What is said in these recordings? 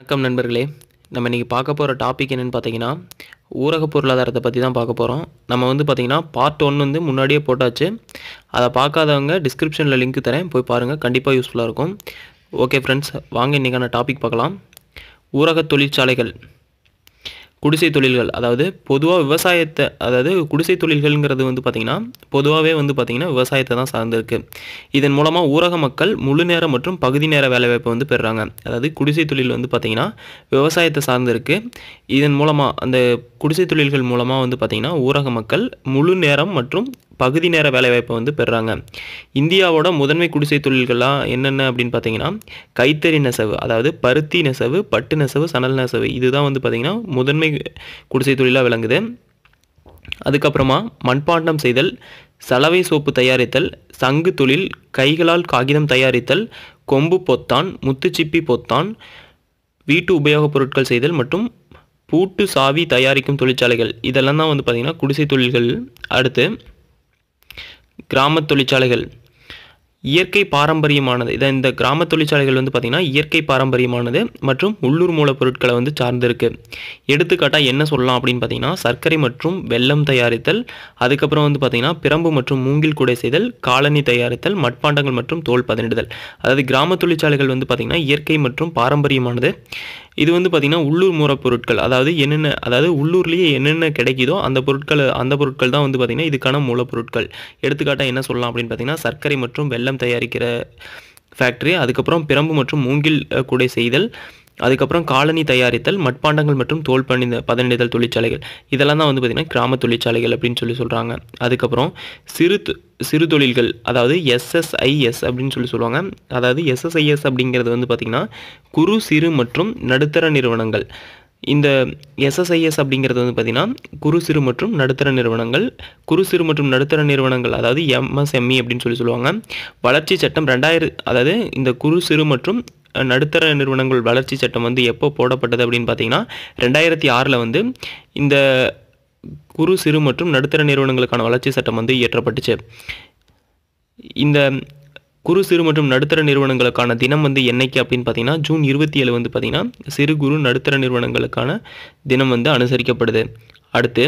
வணக்கம் நண்பர்களே நம்ம இன்றைக்கி பார்க்க போகிற டாபிக் என்னென்னு பார்த்தீங்கன்னா ஊரக பொருளாதாரத்தை பற்றி தான் பார்க்க போகிறோம் நம்ம வந்து பார்த்திங்கன்னா பார்ட் ஒன் வந்து முன்னாடியே போட்டாச்சு அதை பார்க்காதவங்க டிஸ்கிரிப்ஷனில் லிங்க் தரேன் போய் பாருங்கள் கண்டிப்பாக யூஸ்ஃபுல்லாக இருக்கும் ஓகே ஃப்ரெண்ட்ஸ் வாங்க இன்றைக்கான டாபிக் பார்க்கலாம் ஊரக தொழிற்சாலைகள் குடிசை தொழில்கள் அதாவது பொதுவாக விவசாயத்தை அதாவது குடிசை தொழில்கள்ங்கிறது வந்து பார்த்திங்கன்னா பொதுவாகவே வந்து பார்த்திங்கன்னா விவசாயத்தை தான் சார்ந்திருக்கு இதன் மூலமாக ஊரக மக்கள் முழு நேரம் மற்றும் பகுதி நேர வேலைவாய்ப்பை வந்து பெறுறாங்க அதாவது குடிசை தொழில் வந்து பார்த்திங்கன்னா விவசாயத்தை சார்ந்திருக்கு இதன் மூலமாக அந்த குடிசை தொழில்கள் மூலமாக வந்து பார்த்திங்கன்னா ஊரக மக்கள் முழு நேரம் மற்றும் பகுதி நேர வேலைவாய்ப்பை வந்து பெறுறாங்க இந்தியாவோட முதன்மை குடிசை தொழில்கள்லாம் என்னென்ன அப்படின்னு பார்த்தீங்கன்னா கைத்தறி நெசவு அதாவது பருத்தி நெசவு பட்டு நெசவு சணல் நெசவு இதுதான் வந்து பார்த்திங்கன்னா முதன்மை குடிசை தொழிலாக விளங்குது அதுக்கப்புறமா மண்பாண்டம் செய்தல் சலவை சோப்பு தயாரித்தல் சங்கு தொழில் கைகளால் காகிதம் தயாரித்தல் கொம்பு பொத்தான் முத்துச்சிப்பி பொத்தான் வீட்டு உபயோகப் பொருட்கள் செய்தல் மற்றும் பூட்டு சாவி தயாரிக்கும் தொழிற்சாலைகள் இதெல்லாம் தான் வந்து பார்த்திங்கன்னா குடிசை தொழில்கள் அடுத்து கிராம தொழிற்சாலைகள் இயற்கை பாரம்பரியமானது இதை இந்த கிராம தொழிற்சாலைகள் வந்து பார்த்திங்கன்னா இயற்கை பாரம்பரியமானது மற்றும் உள்ளூர் மூலப்பொருட்களை வந்து சார்ந்திருக்கு எடுத்துக்காட்டாக என்ன சொல்லலாம் அப்படின்னு பார்த்தீங்கன்னா சர்க்கரை மற்றும் வெல்லம் தயாரித்தல் அதுக்கப்புறம் வந்து பார்த்திங்கன்னா பிரம்பு மற்றும் மூங்கில் கூடை செய்தல் காலனி தயாரித்தல் மட்பாண்டங்கள் மற்றும் தோல் பதனிடுதல் அதாவது கிராம தொழிற்சாலைகள் வந்து பார்த்திங்கன்னா இயற்கை மற்றும் பாரம்பரியமானது இது வந்து பார்த்திங்கன்னா உள்ளூர் மூலப்பொருட்கள் அதாவது என்னென்ன அதாவது உள்ளூர்லேயே என்னென்ன கிடைக்குதோ அந்த பொருட்கள் அந்த பொருட்கள் தான் வந்து பார்த்திங்கன்னா இதுக்கான மூலப்பொருட்கள் எடுத்துக்காட்டாக என்ன சொல்லலாம் அப்படின்னு பார்த்திங்கன்னா சர்க்கரை மற்றும் வெள்ளம் வெல்லம் தயாரிக்கிற ஃபேக்ட்ரி அதுக்கப்புறம் பிரம்பு மற்றும் மூங்கில் கூடை செய்தல் அதுக்கப்புறம் காலனி தயாரித்தல் மட்பாண்டங்கள் மற்றும் தோல் பணிந்த பதனிடுதல் தொழிற்சாலைகள் இதெல்லாம் தான் வந்து பார்த்திங்கன்னா கிராம தொழிற்சாலைகள் அப்படின்னு சொல்லி சொல்கிறாங்க அதுக்கப்புறம் சிறு சிறு தொழில்கள் அதாவது எஸ்எஸ்ஐஎஸ் அப்படின்னு சொல்லி சொல்லுவாங்க அதாவது எஸ்எஸ்ஐஎஸ் அப்படிங்கிறது வந்து பார்த்திங்கன்னா குறு சிறு மற்றும் நடுத்தர நிறுவனங்கள் இந்த எஸ்எஸ்ஐஎஸ் அப்படிங்கிறது வந்து பார்த்திங்கன்னா குறு சிறு மற்றும் நடுத்தர நிறுவனங்கள் குறு சிறு மற்றும் நடுத்தர நிறுவனங்கள் அதாவது எம்எஸ்எம்இ e அப்படின்னு சொல்லி சொல்லுவாங்க வளர்ச்சி சட்டம் ரெண்டாயிரம் அதாவது இந்த குறு சிறு மற்றும் நடுத்தர நிறுவனங்கள் வளர்ச்சி சட்டம் வந்து எப்போ போடப்பட்டது அப்படின்னு பார்த்தீங்கன்னா ரெண்டாயிரத்தி ஆறில் வந்து இந்த குறு சிறு மற்றும் நடுத்தர நிறுவனங்களுக்கான வளர்ச்சி சட்டம் வந்து இயற்றப்பட்டுச்சு இந்த குறு சிறு மற்றும் நடுத்தர நிறுவனங்களுக்கான தினம் வந்து என்னைக்கு அப்படின்னு பார்த்தீங்கன்னா ஜூன் இருபத்தி ஏழு வந்து பார்த்தீங்கன்னா சிறு குறு நடுத்தர நிறுவனங்களுக்கான தினம் வந்து அனுசரிக்கப்படுது அடுத்து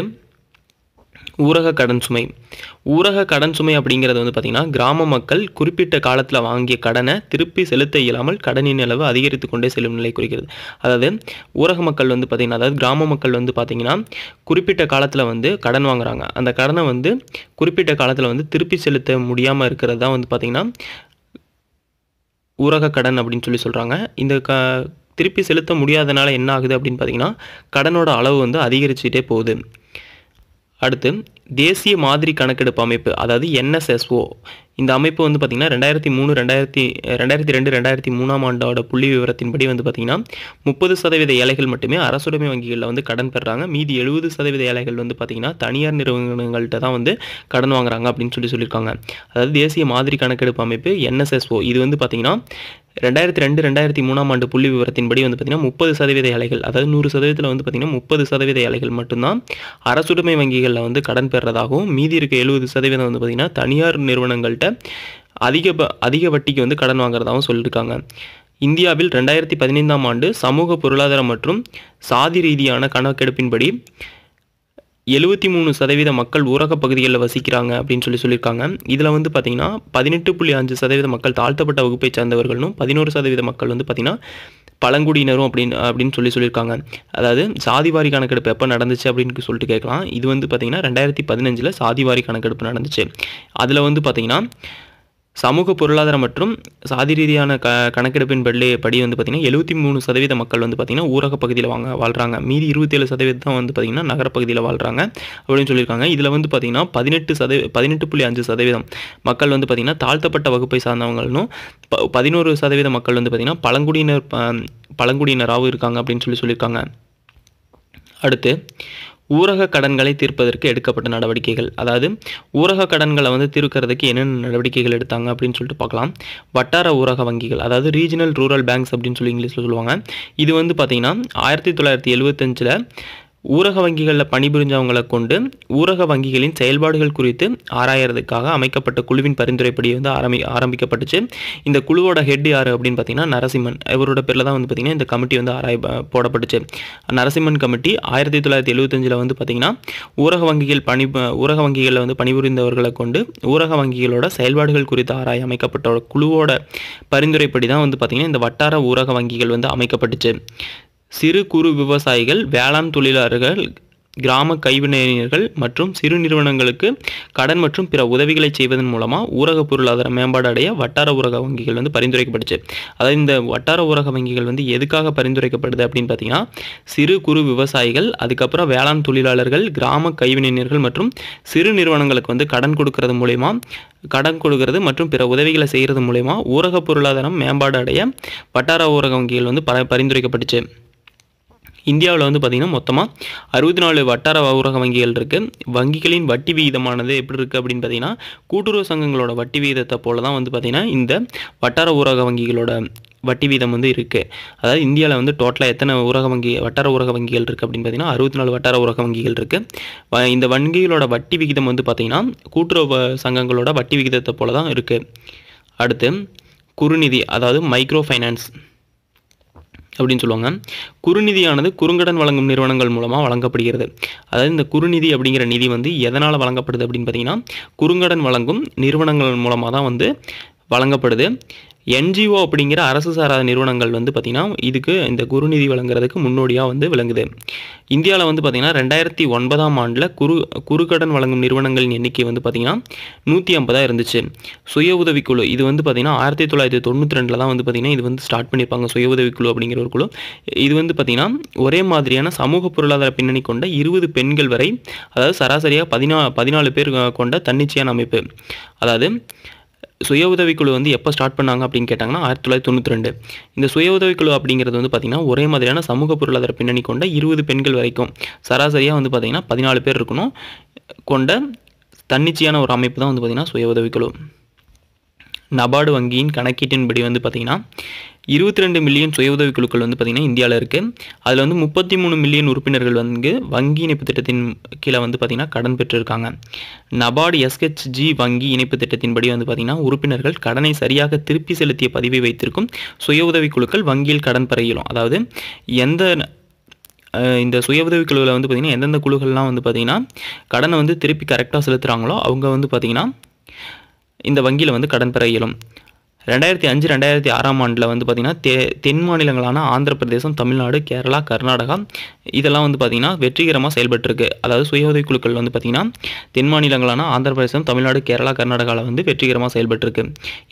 ஊரக கடன் சுமை ஊரக கடன் சுமை அப்படிங்கிறது வந்து பார்த்திங்கன்னா கிராம மக்கள் குறிப்பிட்ட காலத்தில் வாங்கிய கடனை திருப்பி செலுத்த இயலாமல் கடனின் அளவு அதிகரித்து கொண்டே செல்லும் நிலை குறிக்கிறது அதாவது ஊரக மக்கள் வந்து பார்த்திங்கன்னா அதாவது கிராம மக்கள் வந்து பார்த்திங்கன்னா குறிப்பிட்ட காலத்தில் வந்து கடன் வாங்குறாங்க அந்த கடனை வந்து குறிப்பிட்ட காலத்தில் வந்து திருப்பி செலுத்த முடியாமல் இருக்கிறது தான் வந்து பார்த்திங்கன்னா ஊரக கடன் அப்படின்னு சொல்லி சொல்கிறாங்க இந்த க திருப்பி செலுத்த முடியாதனால என்ன ஆகுது அப்படின்னு பார்த்தீங்கன்னா கடனோட அளவு வந்து அதிகரிச்சுட்டே போகுது அடுத்து தேசிய மாதிரி கணக்கெடுப்பு அமைப்பு அதாவது என்எஸ்எஸ்ஓ இந்த அமைப்பு வந்து பார்த்திங்கன்னா ரெண்டாயிரத்தி மூணு ரெண்டாயிரத்தி ரெண்டாயிரத்தி ரெண்டு ரெண்டாயிரத்தி மூணாம் ஆண்டோட புள்ளி விவரத்தின்படி வந்து பார்த்திங்கன்னா முப்பது சதவீத ஏழைகள் மட்டுமே அரசுடைமை வங்கிகளில் வந்து கடன் பெறாங்க மீதி எழுபது சதவீத ஏழைகள் வந்து பார்த்திங்கன்னா தனியார் நிறுவனங்கள்கிட்ட தான் வந்து கடன் வாங்குறாங்க அப்படின்னு சொல்லி சொல்லியிருக்காங்க அதாவது தேசிய மாதிரி கணக்கெடுப்பு அமைப்பு என்எஸ்எஸ்ஓ இது வந்து பார்த்திங்கன்னா ரெண்டாயிரத்தி ரெண்டு ரெண்டாயிரத்தி மூணாம் ஆண்டு புள்ளி விவரத்தின்படி வந்து பார்த்திங்கன்னா முப்பது சதவீத அலைகள் அதாவது நூறு சதவீதத்தில் வந்து பார்த்திங்கன்னா முப்பது சதவீத அலைகள் மட்டும்தான் அரசுடைமை வங்கிகளில் வந்து கடன் பெறுறதாகவும் மீதி இருக்க எழுபது சதவீதம் வந்து பார்த்திங்கன்னா தனியார் நிறுவனங்கள்கிட்ட அதிக அதிக வட்டிக்கு வந்து கடன் வாங்குறதாகவும் சொல்லியிருக்காங்க இந்தியாவில் ரெண்டாயிரத்தி பதினைந்தாம் ஆண்டு சமூக பொருளாதாரம் மற்றும் சாதி ரீதியான கணக்கெடுப்பின்படி எழுபத்தி மூணு சதவீத மக்கள் ஊரக பகுதிகளில் வசிக்கிறாங்க அப்படின்னு சொல்லி சொல்லியிருக்காங்க இதில் வந்து பார்த்தீங்கன்னா பதினெட்டு புள்ளி அஞ்சு சதவீத மக்கள் தாழ்த்தப்பட்ட வகுப்பை சேர்ந்தவர்களும் பதினோரு சதவீத மக்கள் வந்து பார்த்திங்கன்னா பழங்குடியினரும் அப்படின்னு அப்படின்னு சொல்லி சொல்லியிருக்காங்க அதாவது சாதிவாரி கணக்கெடுப்பு எப்போ நடந்துச்சு அப்படின்னு சொல்லிட்டு கேட்கலாம் இது வந்து பார்த்தீங்கன்னா ரெண்டாயிரத்தி பதினஞ்சில் சாதிவாரி கணக்கெடுப்பு நடந்துச்சு அதில் வந்து பார்த்தீங்கன்னா சமூக பொருளாதாரம் மற்றும் சாதி ரீதியான க கணக்கெடுப்பின் படி வந்து பார்த்திங்கன்னா எழுபத்தி மூணு சதவீத மக்கள் வந்து பார்த்திங்கன்னா ஊரக பகுதியில் வாங்க வாழ்கிறாங்க மீதி இருபத்தேழு சதவீதம் தான் வந்து பார்த்திங்கன்னா நகரப்பகுதியில் வாழ்கிறாங்க அப்படின்னு சொல்லியிருக்காங்க இதில் வந்து பார்த்திங்கன்னா பதினெட்டு சதவீ பதினெட்டு புள்ளி அஞ்சு சதவீதம் மக்கள் வந்து பார்த்திங்கன்னா தாழ்த்தப்பட்ட வகுப்பை சார்ந்தவங்களும் ப பதினோரு சதவீத மக்கள் வந்து பார்த்திங்கன்னா பழங்குடியினர் பழங்குடியினராகவும் இருக்காங்க அப்படின்னு சொல்லி சொல்லியிருக்காங்க அடுத்து ஊரக கடன்களை தீர்ப்பதற்கு எடுக்கப்பட்ட நடவடிக்கைகள் அதாவது ஊரக கடன்களை வந்து தீர்க்கிறதுக்கு என்னென்ன நடவடிக்கைகள் எடுத்தாங்க அப்படின்னு சொல்லிட்டு பார்க்கலாம் வட்டார ஊரக வங்கிகள் அதாவது ரீஜனல் ரூரல் பேங்க்ஸ் அப்படின்னு சொல்லி இங்கிலீஷில் சொல்லுவாங்க இது வந்து பார்த்திங்கன்னா ஆயிரத்தி தொள்ளாயிரத்தி எழுபத்தஞ்சில் ஊரக வங்கிகளில் பணிபுரிஞ்சவங்களை கொண்டு ஊரக வங்கிகளின் செயல்பாடுகள் குறித்து ஆராயறதுக்காக அமைக்கப்பட்ட குழுவின் பரிந்துரைப்படி வந்து ஆரம்பி ஆரம்பிக்கப்பட்டுச்சு இந்த குழுவோட ஹெட் யார் அப்படின்னு பார்த்தீங்கன்னா நரசிம்மன் இவரோட பேரில் தான் வந்து பார்த்திங்கன்னா இந்த கமிட்டி வந்து ஆராய் போடப்பட்டுச்சு நரசிம்மன் கமிட்டி ஆயிரத்தி தொள்ளாயிரத்தி எழுபத்தஞ்சில் வந்து பார்த்திங்கன்னா ஊரக வங்கிகள் பணி ஊரக வங்கிகளில் வந்து பணிபுரிந்தவர்களை கொண்டு ஊரக வங்கிகளோட செயல்பாடுகள் குறித்து ஆராய அமைக்கப்பட்ட குழுவோட பரிந்துரைப்படி தான் வந்து பார்த்திங்கன்னா இந்த வட்டார ஊரக வங்கிகள் வந்து அமைக்கப்பட்டுச்சு சிறு குறு விவசாயிகள் வேளாண் தொழிலாளர்கள் கிராம கைவினைஞர்கள் மற்றும் சிறு நிறுவனங்களுக்கு கடன் மற்றும் பிற உதவிகளை செய்வதன் மூலமாக ஊரக பொருளாதார மேம்பாடு அடைய வட்டார ஊரக வங்கிகள் வந்து பரிந்துரைக்கப்பட்டுச்சு அதாவது இந்த வட்டார ஊரக வங்கிகள் வந்து எதுக்காக பரிந்துரைக்கப்படுது அப்படின்னு பார்த்தீங்கன்னா சிறு குறு விவசாயிகள் அதுக்கப்புறம் வேளாண் தொழிலாளர்கள் கிராம கைவினைஞர்கள் மற்றும் சிறு நிறுவனங்களுக்கு வந்து கடன் கொடுக்கறது மூலயமா கடன் கொடுக்கறது மற்றும் பிற உதவிகளை செய்கிறது மூலயமா ஊரக பொருளாதாரம் மேம்பாடு அடைய வட்டார ஊரக வங்கிகள் வந்து பரிந்துரைக்கப்பட்டுச்சு இந்தியாவில் வந்து பார்த்திங்கன்னா மொத்தமாக அறுபத்தி நாலு வட்டார ஊரக வங்கிகள் இருக்குது வங்கிகளின் வட்டி விகிதமானது எப்படி இருக்குது அப்படின்னு பார்த்திங்கன்னா கூட்டுறவு சங்கங்களோட வட்டி விகிதத்தை போல தான் வந்து பார்த்திங்கன்னா இந்த வட்டார ஊரக வங்கிகளோட வட்டி வீதம் வந்து இருக்குது அதாவது இந்தியாவில் வந்து டோட்டலாக எத்தனை ஊரக வங்கி வட்டார ஊரக வங்கிகள் இருக்குது அப்படின்னு பார்த்தீங்கன்னா அறுபத்தி நாலு வட்டார ஊரக வங்கிகள் இருக்குது இந்த வங்கிகளோட வட்டி விகிதம் வந்து பார்த்திங்கன்னா கூட்டுறவு சங்கங்களோட வட்டி விகிதத்தை போல தான் இருக்குது அடுத்து குறுநிதி அதாவது மைக்ரோ ஃபைனான்ஸ் அப்படின்னு சொல்லுவாங்க குறுநிதியானது குறுங்கடன் வழங்கும் நிறுவனங்கள் மூலமாக வழங்கப்படுகிறது அதாவது இந்த குறுநிதி அப்படிங்கிற நிதி வந்து எதனால் வழங்கப்படுது அப்படின்னு பார்த்தீங்கன்னா குறுங்கடன் வழங்கும் நிறுவனங்கள் மூலமாக தான் வந்து வழங்கப்படுது என்ஜிஓ அப்படிங்கிற அரசு சாராத நிறுவனங்கள் வந்து பார்த்திங்கன்னா இதுக்கு இந்த குறுநிதி வழங்குறதுக்கு முன்னோடியாக வந்து விளங்குது இந்தியாவில் வந்து பார்த்திங்கன்னா ரெண்டாயிரத்தி ஒன்பதாம் ஆண்டில் குறு குறுக்கடன் வழங்கும் நிறுவனங்களின் எண்ணிக்கை வந்து பார்த்திங்கன்னா நூற்றி ஐம்பதாக இருந்துச்சு சுய உதவிக்குழு இது வந்து பார்த்திங்கன்னா ஆயிரத்தி தொள்ளாயிரத்தி தொண்ணூற்றி ரெண்டில் தான் வந்து பார்த்திங்கன்னா இது வந்து ஸ்டார்ட் பண்ணியிருப்பாங்க சுய உதவிக்குழு அப்படிங்கிற ஒரு குழு இது வந்து பார்த்திங்கன்னா ஒரே மாதிரியான சமூக பொருளாதார பின்னணி கொண்ட இருபது பெண்கள் வரை அதாவது சராசரியாக பதினா பதினாலு பேர் கொண்ட தன்னிச்சையான அமைப்பு அதாவது சுய உதவிக்குழு வந்து எப்போ ஸ்டார்ட் பண்ணாங்க அப்படின்னு கேட்டாங்கன்னா ஆயிரத்தி தொள்ளாயிரத்தி தொண்ணூற்றி ரெண்டு இந்த சுய உதவிக்குழு அப்படிங்கிறது வந்து பார்த்திங்கன்னா ஒரே மாதிரியான சமூக பொருளாதார பின்னணி கொண்ட இருபது பெண்கள் வரைக்கும் சராசரியாக வந்து பார்த்திங்கன்னா பதினாலு பேர் இருக்கணும் கொண்ட தன்னிச்சையான ஒரு அமைப்பு தான் வந்து பார்த்திங்கன்னா சுய உதவிக்குழு நபார்டு வங்கியின் கணக்கீட்டின்படி வந்து பார்த்திங்கன்னா இருபத்தி ரெண்டு மில்லியன் சுய உதவி குழுக்கள் வந்து பார்த்திங்கன்னா இந்தியாவில் இருக்குது அதில் வந்து முப்பத்தி மூணு மில்லியன் உறுப்பினர்கள் வந்து வங்கி இணைப்பு திட்டத்தின் கீழே வந்து பார்த்திங்கன்னா கடன் பெற்றிருக்காங்க நபார்டு எஸ்ஹெச்ஜி வங்கி இணைப்பு திட்டத்தின்படி வந்து பார்த்திங்கன்னா உறுப்பினர்கள் கடனை சரியாக திருப்பி செலுத்திய பதிவை வைத்திருக்கும் சுய உதவி குழுக்கள் வங்கியில் கடன் பெற இயலும் அதாவது எந்த இந்த சுய உதவி குழுவில் வந்து பார்த்திங்கன்னா எந்தெந்த குழுக்கள்லாம் வந்து பார்த்திங்கன்னா கடனை வந்து திருப்பி கரெக்டாக செலுத்துகிறாங்களோ அவங்க வந்து பார்த்திங்கன்னா இந்த வங்கியில் வந்து கடன் பெற இயலும் ரெண்டாயிரத்தி அஞ்சு ரெண்டாயிரத்தி ஆறாம் ஆண்டில் வந்து பார்த்திங்கன்னா தெ தென் மாநிலங்களான ஆந்திர பிரதேசம் தமிழ்நாடு கேரளா கர்நாடகா இதெல்லாம் வந்து பார்த்திங்கன்னா வெற்றிகரமாக செயல்பட்டுருக்கு அதாவது சுய உதவி குழுக்கள் வந்து பார்த்திங்கன்னா தென் மாநிலங்களான ஆந்திர பிரதேசம் தமிழ்நாடு கேரளா கர்நாடகாவில் வந்து வெற்றிகரமாக செயல்பட்டுருக்கு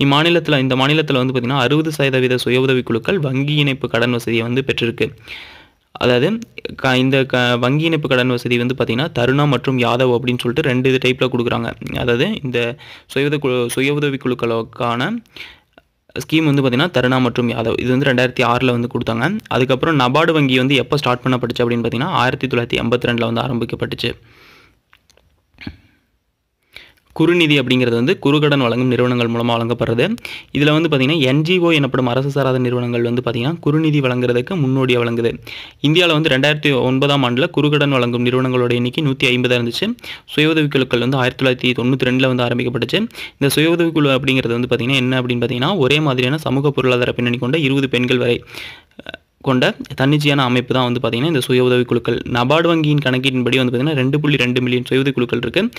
இம்மாநிலத்தில் இந்த மாநிலத்தில் வந்து பார்த்திங்கன்னா அறுபது சதவீத சுய உதவி குழுக்கள் வங்கி இணைப்பு கடன் வசதியை வந்து பெற்றிருக்கு அதாவது க இந்த க வங்கி இணைப்பு கடன் வசதி வந்து பார்த்திங்கன்னா தருணா மற்றும் யாதவ் அப்படின்னு சொல்லிட்டு ரெண்டு இது டைப்பில் கொடுக்குறாங்க அதாவது இந்த சுய உதவி குழு சுய உதவி குழுக்களுக்கான ஸ்கீம் வந்து பார்த்திங்கன்னா தருணா மற்றும் யாதவ் இது வந்து ரெண்டாயிரத்தி ஆறில் வந்து கொடுத்தாங்க அதுக்கப்புறம் நபார்டு வங்கி வந்து எப்போ ஸ்டார்ட் பண்ணப்பட்டுச்சு அப்படின்னு பார்த்திங்கன்னா ஆயிரத்தி தொள்ளாயிரத்தி எண்பத்தி ரெண்டில் வந்து ஆரம்பிக்கப்பட்டுச்சு குறுநிதி அப்படிங்கிறது வந்து குறுகடன் வழங்கும் நிறுவனங்கள் மூலமாக வழங்கப்படுறது இதில் வந்து பார்த்திங்கன்னா என்ஜிஓ எனப்படும் அரசு சாராத நிறுவனங்கள் வந்து பார்த்திங்கன்னா குறுநிதி வழங்குறதுக்கு முன்னோடியாக வழங்குது இந்தியாவில் வந்து ரெண்டாயிரத்தி ஒன்பதாம் ஆண்டில் குறுகடன் வழங்கும் நிறுவனங்களோட எண்ணிக்கை நூற்றி ஐம்பதாக இருந்துச்சு சுய உதவிக்குழுக்கள் வந்து ஆயிரத்தி தொள்ளாயிரத்தி தொண்ணூற்றி ரெண்டில் வந்து ஆரம்பிக்கப்பட்டுச்சு இந்த சுய உதவிக்குழு அப்படிங்கிறது வந்து பார்த்திங்கன்னா என்ன அப்படின்னு பார்த்திங்கன்னா ஒரே மாதிரியான சமூக பொருளாதார பின்னணி கொண்ட இருபது பெண்கள் வரை கொண்ட தன்னிச்சையான அமைப்பு தான் வந்து பார்த்திங்கன்னா இந்த சுய உதவி குழுக்கள் நபார்டு வங்கியின் கணக்கீட்டின்படி வந்து பார்த்திங்கன்னா ரெண்டு புள்ளி ரெண்டு மில்லியன் சுய உதவி குழுக்கள் இருக்குது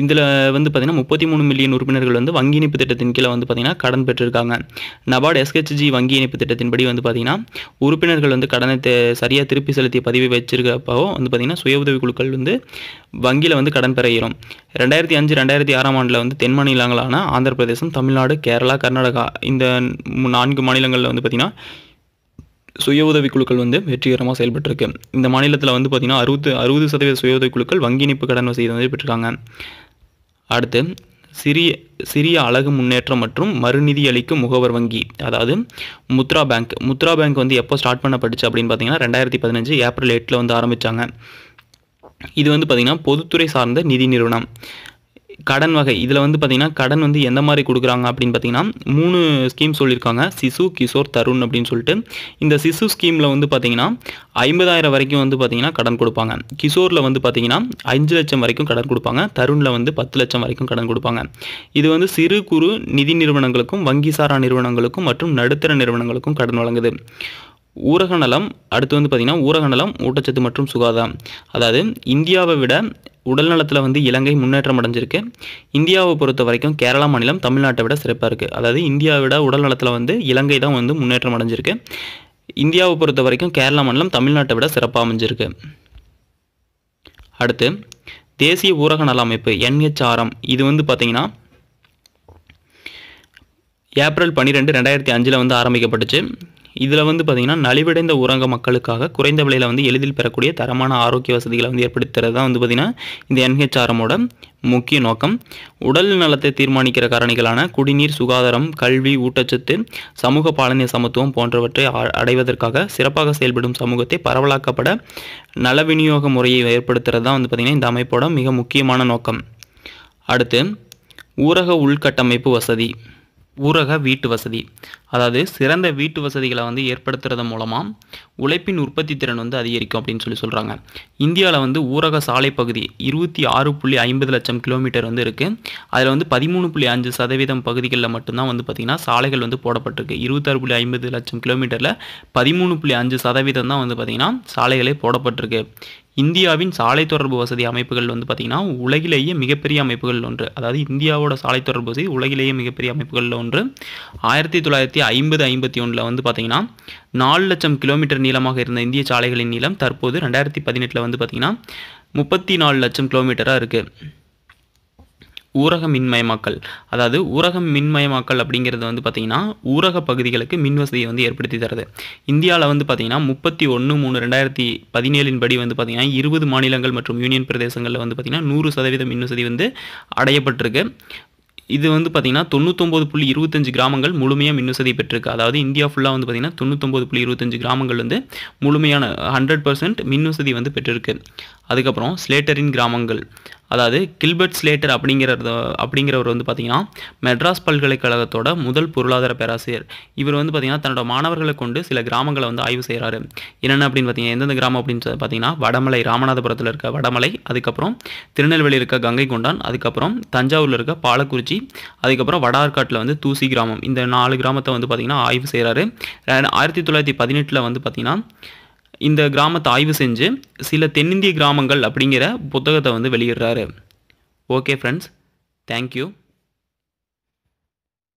இதில் வந்து பார்த்திங்கன்னா முப்பத்தி மூணு மில்லியன் உறுப்பினர்கள் வந்து வங்கி இணைப்பு திட்டத்தின் கீழே வந்து பார்த்திங்கன்னா கடன் பெற்றிருக்காங்க நபார்டு எஸ்ஹெச்ஜி வங்கி இணைப்பு திட்டத்தின்படி வந்து பார்த்திங்கன்னா உறுப்பினர்கள் வந்து கடனை சரியாக திருப்பி செலுத்திய பதிவை வச்சிருக்கப்போ வந்து பார்த்திங்கன்னா சுய உதவி குழுக்கள் வந்து வங்கியில் வந்து கடன் பெற இயலும் ரெண்டாயிரத்தி அஞ்சு ரெண்டாயிரத்தி ஆறாம் ஆண்டில் வந்து தென் மாநிலங்களான ஆந்திர பிரதேசம் தமிழ்நாடு கேரளா கர்நாடகா இந்த நான்கு மாநிலங்களில் வந்து பார்த்திங்கன்னா சுய உதவிக்குழுக்கள் வந்து வெற்றிகரமாக செயல்பட்டுருக்கு இந்த மாநிலத்தில் வந்து பார்த்திங்கன்னா அறுபது அறுபது சதவீத சுய உதவிக்குழுக்கள் வங்கி இணைப்பு கடன் வசதி வந்து பெற்றிருக்காங்க அடுத்து சிறிய சிறிய அழகு முன்னேற்றம் மற்றும் மறுநிதி அளிக்கும் முகவர் வங்கி அதாவது முத்ரா பேங்க் முத்ரா பேங்க் வந்து எப்போ ஸ்டார்ட் பண்ணப்பட்டுச்சு அப்படின்னு பார்த்தீங்கன்னா ரெண்டாயிரத்தி பதினஞ்சு ஏப்ரல் எட்டில் வந்து ஆரம்பித்தாங்க இது வந்து பார்த்திங்கன்னா பொதுத்துறை சார்ந்த நிதி நிறுவனம் கடன் வகை இதில் வந்து பார்த்திங்கன்னா கடன் வந்து எந்த மாதிரி கொடுக்குறாங்க அப்படின்னு பார்த்தீங்கன்னா மூணு ஸ்கீம் சொல்லியிருக்காங்க சிசு கிஷோர் தருண் அப்படின்னு சொல்லிட்டு இந்த சிசு ஸ்கீமில் வந்து பார்த்திங்கன்னா ஐம்பதாயிரம் வரைக்கும் வந்து பார்த்திங்கன்னா கடன் கொடுப்பாங்க கிஷோரில் வந்து பார்த்திங்கன்னா அஞ்சு லட்சம் வரைக்கும் கடன் கொடுப்பாங்க தருணில் வந்து பத்து லட்சம் வரைக்கும் கடன் கொடுப்பாங்க இது வந்து சிறு குறு நிதி நிறுவனங்களுக்கும் வங்கி சாரா நிறுவனங்களுக்கும் மற்றும் நடுத்தர நிறுவனங்களுக்கும் கடன் வழங்குது ஊரக நலம் அடுத்து வந்து பார்த்திங்கன்னா ஊரக நலம் ஊட்டச்சத்து மற்றும் சுகாதாரம் அதாவது இந்தியாவை விட உடல்நலத்தில் வந்து இலங்கை முன்னேற்றம் அடைஞ்சிருக்கு இந்தியாவை பொறுத்த வரைக்கும் கேரளா மாநிலம் தமிழ்நாட்டை விட சிறப்பாக இருக்குது அதாவது இந்தியாவை விட உடல்நலத்தில் வந்து இலங்கை தான் வந்து முன்னேற்றம் அடைஞ்சிருக்கு இந்தியாவை பொறுத்த வரைக்கும் கேரளா மாநிலம் தமிழ்நாட்டை விட சிறப்பாக அமைஞ்சிருக்கு அடுத்து தேசிய ஊரக நல அமைப்பு என்ஹெச்ஆர்எம் இது வந்து பார்த்திங்கன்னா ஏப்ரல் பன்னிரெண்டு ரெண்டாயிரத்தி அஞ்சில் வந்து ஆரம்பிக்கப்பட்டுச்சு இதில் வந்து பார்த்தீங்கன்னா நலிவடைந்த ஊரக மக்களுக்காக குறைந்த விலையில் வந்து எளிதில் பெறக்கூடிய தரமான ஆரோக்கிய வசதிகளை வந்து ஏற்படுத்துறது தான் வந்து பார்த்திங்கன்னா இந்த என்ஹெச்ஆரமோட முக்கிய நோக்கம் உடல் நலத்தை தீர்மானிக்கிற காரணிகளான குடிநீர் சுகாதாரம் கல்வி ஊட்டச்சத்து சமூக பாலனிய சமத்துவம் போன்றவற்றை அடைவதற்காக சிறப்பாக செயல்படும் சமூகத்தை பரவலாக்கப்பட நல விநியோக முறையை ஏற்படுத்துறது தான் வந்து பார்த்திங்கன்னா இந்த அமைப்போட மிக முக்கியமான நோக்கம் அடுத்து ஊரக உள்கட்டமைப்பு வசதி ஊரக வீட்டு வசதி அதாவது சிறந்த வீட்டு வசதிகளை வந்து ஏற்படுத்துறது மூலமாக உழைப்பின் உற்பத்தி திறன் வந்து அதிகரிக்கும் அப்படின்னு சொல்லி சொல்கிறாங்க இந்தியாவில் வந்து ஊரக சாலை பகுதி இருபத்தி ஆறு புள்ளி ஐம்பது லட்சம் கிலோமீட்டர் வந்து இருக்குது அதில் வந்து பதிமூணு புள்ளி அஞ்சு சதவீதம் பகுதிகளில் மட்டும்தான் வந்து பார்த்திங்கன்னா சாலைகள் வந்து போடப்பட்டிருக்கு இருபத்தாறு புள்ளி ஐம்பது லட்சம் கிலோமீட்டரில் பதிமூணு புள்ளி அஞ்சு சதவீதம் தான் வந்து பார்த்திங்கன்னா சாலைகளே போடப்பட்டிருக்கு இந்தியாவின் சாலை தொடர்பு வசதி அமைப்புகள் வந்து பார்த்திங்கன்னா உலகிலேயே மிகப்பெரிய அமைப்புகள் ஒன்று அதாவது இந்தியாவோட சாலை தொடர்பு வசதி உலகிலேயே மிகப்பெரிய அமைப்புகளில் ஒன்று ஆயிரத்தி தொள்ளாயிரத்தி ஐம்பது ஐம்பத்தி ஒன்றில் வந்து பார்த்தீங்கன்னா நாலு லட்சம் கிலோமீட்டர் நீளமாக இருந்த இந்திய சாலைகளின் நீளம் தற்போது ரெண்டாயிரத்தி பதினெட்டில் வந்து பார்த்திங்கன்னா முப்பத்தி நாலு லட்சம் கிலோமீட்டராக இருக்குது ஊரக மின்மயமாக்கல் அதாவது ஊரக மின்மயமாக்கல் அப்படிங்கிறது வந்து பார்த்திங்கன்னா ஊரக பகுதிகளுக்கு மின் வந்து ஏற்படுத்தி தருது இந்தியாவில் வந்து பார்த்திங்கன்னா முப்பத்தி ஒன்று மூணு ரெண்டாயிரத்தி பதினேழின் படி வந்து பார்த்திங்கன்னா இருபது மாநிலங்கள் மற்றும் யூனியன் பிரதேசங்களில் வந்து பார்த்திங்கன்னா நூறு சதவீத மின்வசதி வந்து அடையப்பட்டிருக்கு இது வந்து பார்த்தீங்கன்னா தொண்ணூத்தொம்பது புள்ளி இருபத்தஞ்சு கிராமங்கள் முழுமையாக மின்வசதி பெற்றிருக்கு அதாவது இந்தியா ஃபுல்லாக வந்து பார்த்திங்கன்னா தொண்ணூத்தொம்பது புள்ளி இருபத்தஞ்சு கிராமங்கள் வந்து முழுமையான ஹண்ட்ரட் பர்சன்ட் மின்வசதி வந்து பெற்றிருக்கு அதுக்கப்புறம் ஸ்லேட்டரின் கிராமங்கள் அதாவது கில்பர்ட் ஸ்லேட்டர் அப்படிங்கிறத அப்படிங்கிறவர் வந்து பார்த்திங்கன்னா மெட்ராஸ் பல்கலைக்கழகத்தோட முதல் பொருளாதார பேராசிரியர் இவர் வந்து பார்த்திங்கன்னா தன்னோட மாணவர்களை கொண்டு சில கிராமங்களை வந்து ஆய்வு செய்கிறாரு என்னென்ன அப்படின்னு பார்த்தீங்கன்னா எந்தெந்த கிராமம் அப்படின்னு பார்த்தீங்கன்னா வடமலை ராமநாதபுரத்தில் இருக்க வடமலை அதுக்கப்புறம் திருநெல்வேலி இருக்க கங்கை கொண்டான் அதுக்கப்புறம் தஞ்சாவூரில் இருக்க பாலக்குறிச்சி அதுக்கப்புறம் வடார்காட்டில் வந்து தூசி கிராமம் இந்த நாலு கிராமத்தை வந்து பார்த்திங்கன்னா ஆய்வு செய்கிறாரு ஆயிரத்தி தொள்ளாயிரத்தி பதினெட்டில் வந்து பார்த்திங்கன்னா இந்த கிராமத்தை ஆய்வு செஞ்சு சில தென்னிந்திய கிராமங்கள் அப்படிங்கிற புத்தகத்தை வந்து வெளியிடுறாரு ஓகே ஃப்ரெண்ட்ஸ் தேங்க்யூ